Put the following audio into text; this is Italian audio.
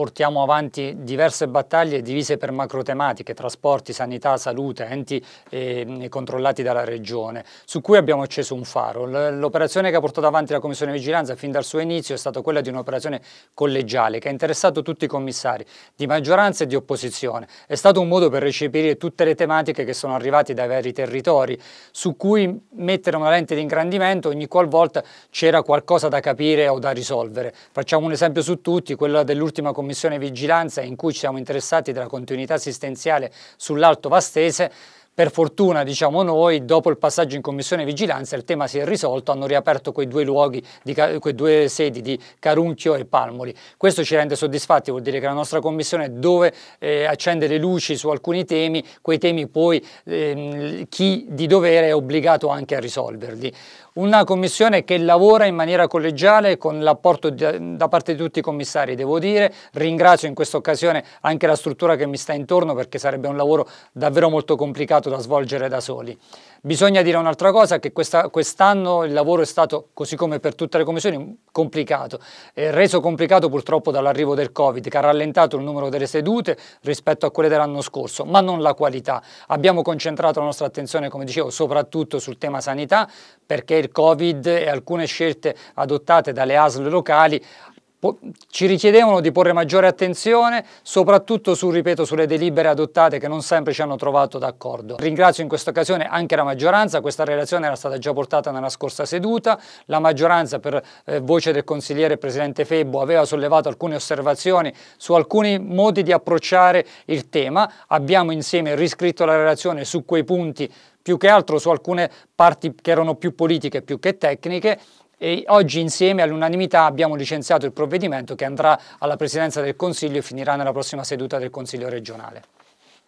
portiamo avanti diverse battaglie divise per macro tematiche, trasporti, sanità, salute, enti eh, controllati dalla Regione, su cui abbiamo acceso un faro. L'operazione che ha portato avanti la Commissione Vigilanza fin dal suo inizio è stata quella di un'operazione collegiale che ha interessato tutti i commissari, di maggioranza e di opposizione. È stato un modo per recepire tutte le tematiche che sono arrivate dai vari territori, su cui mettere una lente di ingrandimento ogni qualvolta c'era qualcosa da capire o da risolvere. Facciamo un esempio su tutti, quella dell'ultima commissione Commissione Vigilanza in cui ci siamo interessati della continuità assistenziale sull'Alto Vastese, per fortuna, diciamo noi, dopo il passaggio in commissione vigilanza il tema si è risolto, hanno riaperto quei due luoghi, di, quei due sedi di Carunchio e Palmoli. Questo ci rende soddisfatti, vuol dire che la nostra commissione dove eh, accende le luci su alcuni temi, quei temi poi eh, chi di dovere è obbligato anche a risolverli una commissione che lavora in maniera collegiale con l'apporto da parte di tutti i commissari, devo dire, ringrazio in questa occasione anche la struttura che mi sta intorno perché sarebbe un lavoro davvero molto complicato da svolgere da soli. Bisogna dire un'altra cosa, che quest'anno quest il lavoro è stato, così come per tutte le commissioni, complicato, eh, reso complicato purtroppo dall'arrivo del Covid, che ha rallentato il numero delle sedute rispetto a quelle dell'anno scorso, ma non la qualità. Abbiamo concentrato la nostra attenzione, come dicevo, soprattutto sul tema sanità, perché il Covid e alcune scelte adottate dalle ASL locali ci richiedevano di porre maggiore attenzione, soprattutto su, ripeto, sulle delibere adottate che non sempre ci hanno trovato d'accordo. Ringrazio in questa occasione anche la maggioranza, questa relazione era stata già portata nella scorsa seduta, la maggioranza per eh, voce del consigliere Presidente Febbo aveva sollevato alcune osservazioni su alcuni modi di approcciare il tema, abbiamo insieme riscritto la relazione su quei punti più che altro su alcune parti che erano più politiche più che tecniche e oggi insieme all'unanimità abbiamo licenziato il provvedimento che andrà alla Presidenza del Consiglio e finirà nella prossima seduta del Consiglio regionale.